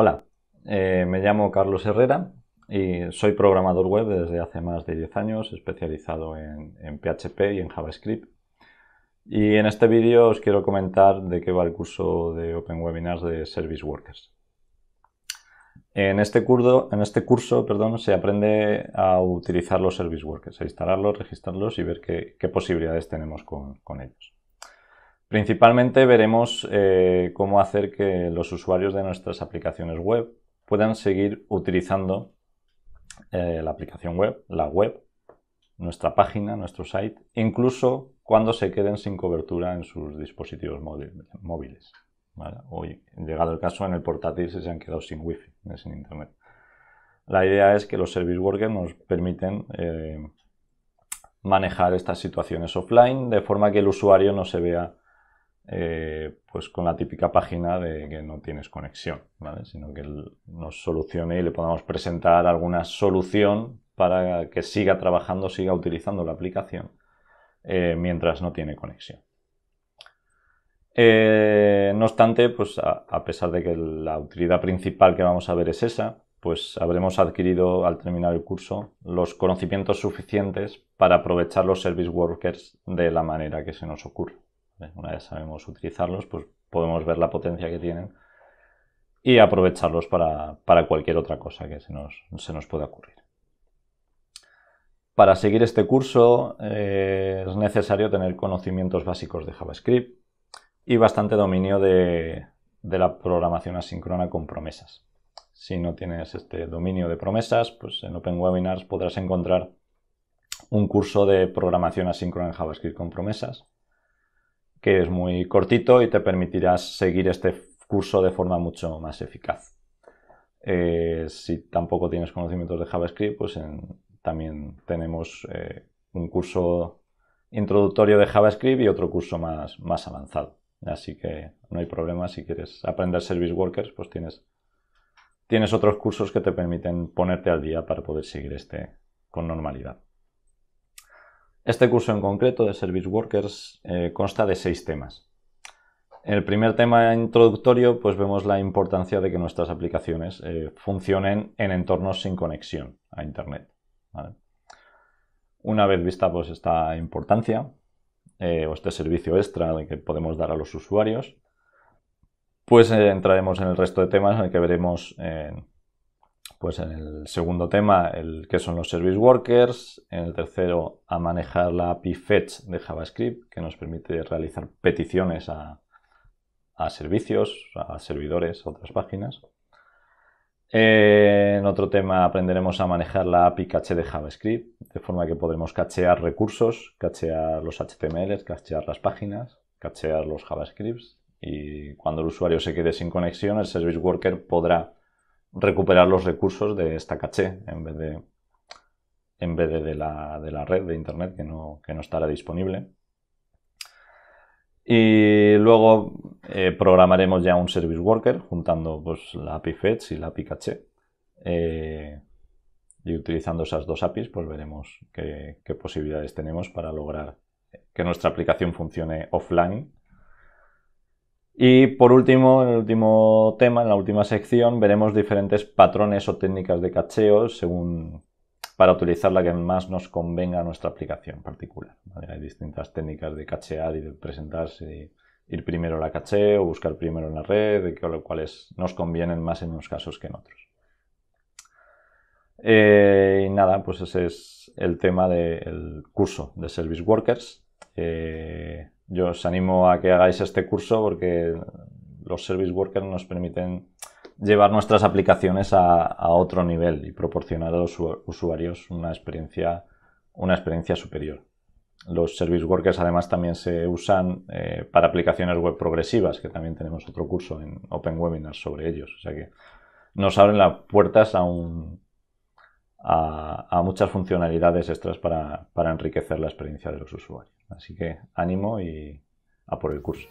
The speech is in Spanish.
Hola, eh, me llamo Carlos Herrera y soy programador web desde hace más de 10 años, especializado en, PHP y en JavaScript. Y en este vídeo os quiero comentar de qué va el curso de Open Webinars de Service Workers. En este, este curso, se aprende a utilizar los Service Workers, a instalarlos, registrarlos y ver qué, posibilidades tenemos con ellos. Principalmente veremos eh, cómo hacer que los usuarios de nuestras aplicaciones web puedan seguir utilizando eh, la aplicación web, la web, nuestra página, nuestro site, incluso cuando se queden sin cobertura en sus dispositivos móviles. Hoy, llegado el caso, en el portátil se han quedado sin wifi, sin internet. La idea es que los service workers nos permiten eh, manejar estas situaciones offline de forma que el usuario no se vea eh, pues con la típica página de que no tienes conexión, Sino que nos solucione y le podamos presentar alguna solución para que siga trabajando, siga utilizando la aplicación eh, mientras no tiene conexión. Eh, no obstante, pues a, pesar de que la utilidad principal que vamos a ver es esa, pues habremos adquirido al terminar el curso los conocimientos suficientes para aprovechar los service workers de la manera que se nos ocurre. ¿eh? Una vez sabemos utilizarlos, pues podemos ver la potencia que tienen y aprovecharlos para, cualquier otra cosa que se nos, pueda ocurrir. Para seguir este curso eh, es necesario tener conocimientos básicos de JavaScript y bastante dominio de, de, la programación asíncrona con promesas. Si no tienes este dominio de promesas, pues en Open Webinars podrás encontrar un curso de programación asíncrona en JavaScript con promesas que es muy cortito y te permitirá seguir este curso de forma mucho más eficaz. Eh, si tampoco tienes conocimientos de JavaScript, pues también tenemos eh, un curso introductorio de JavaScript y otro curso más, más avanzado. Así que no hay problema, si quieres aprender Service Workers, pues tienes, tienes otros cursos que te permiten ponerte al día para poder seguir este con normalidad. Este curso en concreto de Service Workers eh, consta de seis temas. el primer tema introductorio pues vemos la importancia de que nuestras aplicaciones eh, funcionen en entornos sin conexión a Internet. Una vez vista pues, esta importancia eh, o este servicio extra que podemos dar a los usuarios, pues entraremos en el resto de temas en el que veremos pues en el segundo tema, el que son los service workers, en el tercero, a manejar la API fetch de JavaScript, que nos permite realizar peticiones a, servicios, a servidores, a otras páginas. Eh, en otro tema aprenderemos a manejar la API Cache de JavaScript, de forma que podremos cachear recursos, cachear los HTML, cachear las páginas, cachear los JavaScripts y cuando el usuario se quede sin conexión, el Service Worker podrá recuperar los recursos de esta caché en vez de, en vez de, la, red de Internet que no, no estará disponible. Y luego eh, programaremos ya un service worker juntando pues, la API Fetch y la API Caché. Eh, y utilizando esas dos APIs, pues veremos qué, posibilidades tenemos para lograr que nuestra aplicación funcione offline y por último, en el último tema, en la última sección, veremos diferentes patrones o técnicas de cacheo según para utilizar la que más nos convenga a nuestra aplicación particular. Hay distintas técnicas de cachear y de presentarse, ir primero a la cacheo, buscar primero en la red, lo cuales nos convienen más en unos casos que en otros. Eh, y nada, pues ese es el tema del curso de Service Workers. Eh, yo os animo a que hagáis este curso porque los service workers nos permiten llevar nuestras aplicaciones a, otro nivel y proporcionar a los usuarios una experiencia, una experiencia superior. Los service workers además también se usan eh, para aplicaciones web progresivas, que también tenemos otro curso en Open Webinars sobre ellos. O sea que nos abren las puertas a un, a, muchas funcionalidades extras para, para enriquecer la experiencia de los usuarios. Así que ánimo y a por el curso.